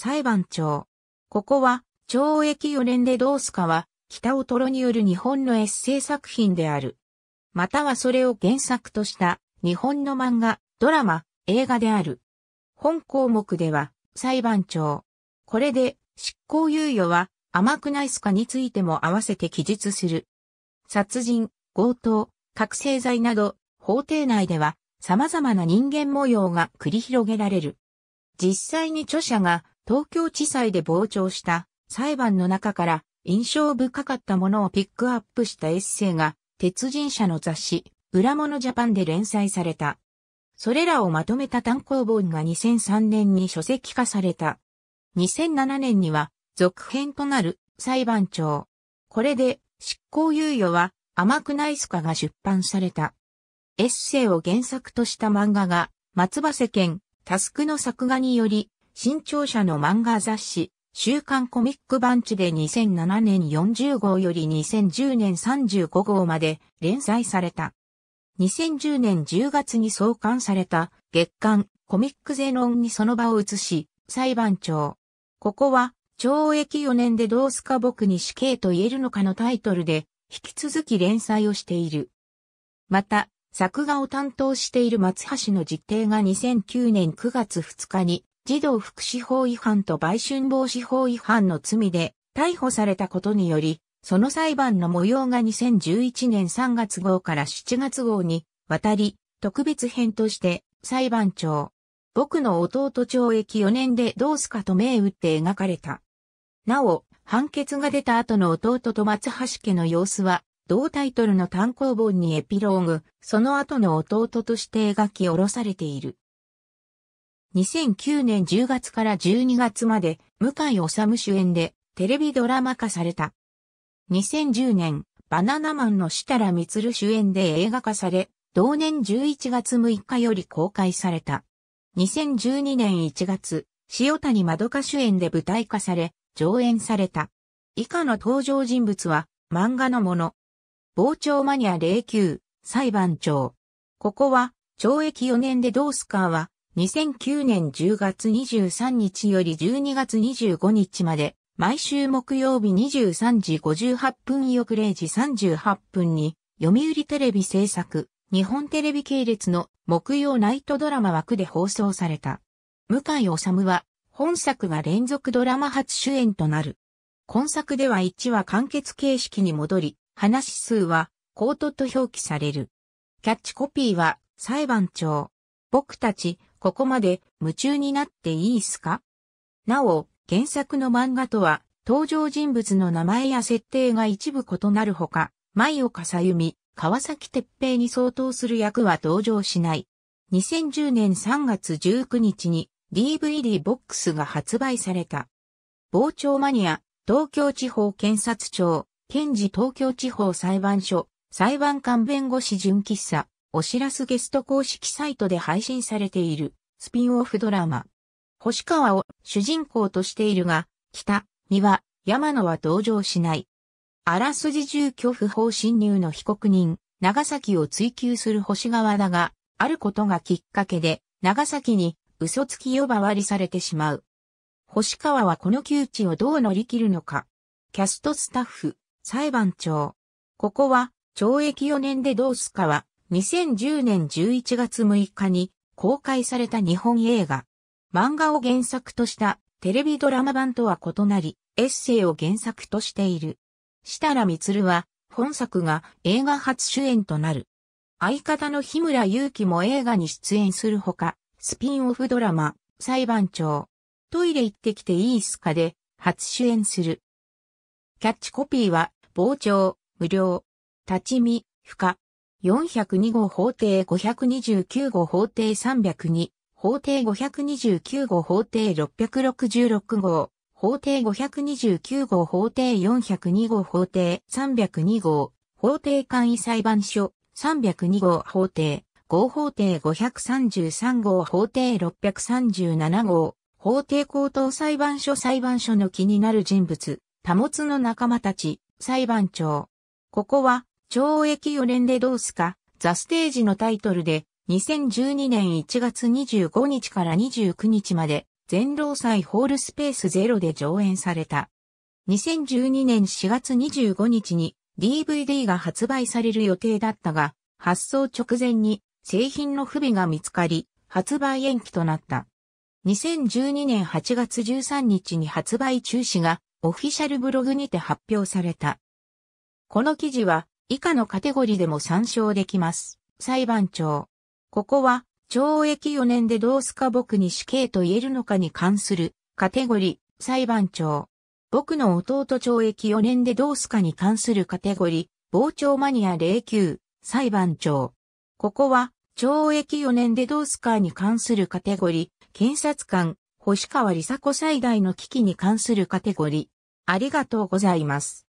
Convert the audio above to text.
裁判長。ここは、懲役4年でどうすかは、北尾トロによる日本のエッセイ作品である。またはそれを原作とした日本の漫画、ドラマ、映画である。本項目では、裁判長。これで、執行猶予は甘くないすかについても合わせて記述する。殺人、強盗、覚醒剤など、法廷内では様々な人間模様が繰り広げられる。実際に著者が東京地裁で傍聴した裁判の中から印象深かったものをピックアップしたエッセイが、鉄人社の雑誌、裏物ジャパンで連載された。それらをまとめた単行本が2003年に書籍化された。2007年には、続編となる裁判長。これで、執行猶予は甘くないすかが出版された。エッセイを原作とした漫画が、松葉世間、タスクの作画により新潮社の漫画雑誌、週刊コミックバンチで2007年40号より2010年35号まで連載された。2010年10月に創刊された月刊コミックゼノンにその場を移し、裁判長。ここは懲役4年でどうすか僕に死刑と言えるのかのタイトルで引き続き連載をしている。また、作画を担当している松橋の実定が2009年9月2日に児童福祉法違反と売春防止法違反の罪で逮捕されたことにより、その裁判の模様が2011年3月号から7月号に渡り、特別編として裁判長、僕の弟懲役4年でどうすかと銘打って描かれた。なお、判決が出た後の弟と松橋家の様子は、同タイトルの単行本にエピローグ、その後の弟として描き下ろされている。2009年10月から12月まで、向井治主演で、テレビドラマ化された。2010年、バナナマンの設楽光主演で映画化され、同年11月6日より公開された。2012年1月、塩谷まどか主演で舞台化され、上演された。以下の登場人物は、漫画のもの。傍聴マニア09、裁判長。ここは、懲役4年でドースカーは、2009年10月23日より12月25日まで、毎週木曜日23時58分翌0時38分に、読売テレビ制作、日本テレビ系列の木曜ナイトドラマ枠で放送された。向井治は、本作が連続ドラマ初主演となる。今作では1話完結形式に戻り、話数は、コートと表記される。キャッチコピーは、裁判長。僕たち、ここまで夢中になっていいっすかなお、原作の漫画とは、登場人物の名前や設定が一部異なるほか、舞岡さゆみ、川崎鉄平に相当する役は登場しない。2010年3月19日に DVD ボックスが発売された。傍聴マニア、東京地方検察庁、検事東京地方裁判所、裁判官弁護士純喫茶、お知らすゲスト公式サイトで配信されているスピンオフドラマ。星川を主人公としているが、北、三輪、山野は同情しない。あらすじ住居不法侵入の被告人、長崎を追求する星川だが、あることがきっかけで、長崎に嘘つき呼ばわりされてしまう。星川はこの窮地をどう乗り切るのか。キャストスタッフ、裁判長。ここは、懲役4年でどうすかは、2010年11月6日に公開された日本映画。漫画を原作としたテレビドラマ版とは異なり、エッセイを原作としている。設楽光は、本作が映画初主演となる。相方の日村祐希も映画に出演するほか、スピンオフドラマ、裁判長、トイレ行ってきていいすかで、初主演する。キャッチコピーは、傍聴、無料、立ち見、不可。402号法廷529号法廷302、法廷529号法廷666号、法廷529号法廷402号法廷302号、法廷簡易裁判所302号法廷、合法廷533号法廷637号、法廷高等裁判所裁判所の気になる人物、保つの仲間たち、裁判長。ここは、懲役4年でどうすか、ザステージのタイトルで、2012年1月25日から29日まで、全労祭ホールスペースゼロで上演された。2012年4月25日に DVD が発売される予定だったが、発送直前に製品の不備が見つかり、発売延期となった。2012年8月13日に発売中止がオフィシャルブログにて発表された。この記事は以下のカテゴリでも参照できます。裁判長。ここは、懲役4年でどうすか僕に死刑と言えるのかに関する、カテゴリ、裁判長。僕の弟懲役4年でどうすかに関するカテゴリ、傍聴マニア09、裁判長。ここは、懲役4年でどうすかに関するカテゴリ、検察官、星川理佐子最大の危機に関するカテゴリ。ありがとうございます。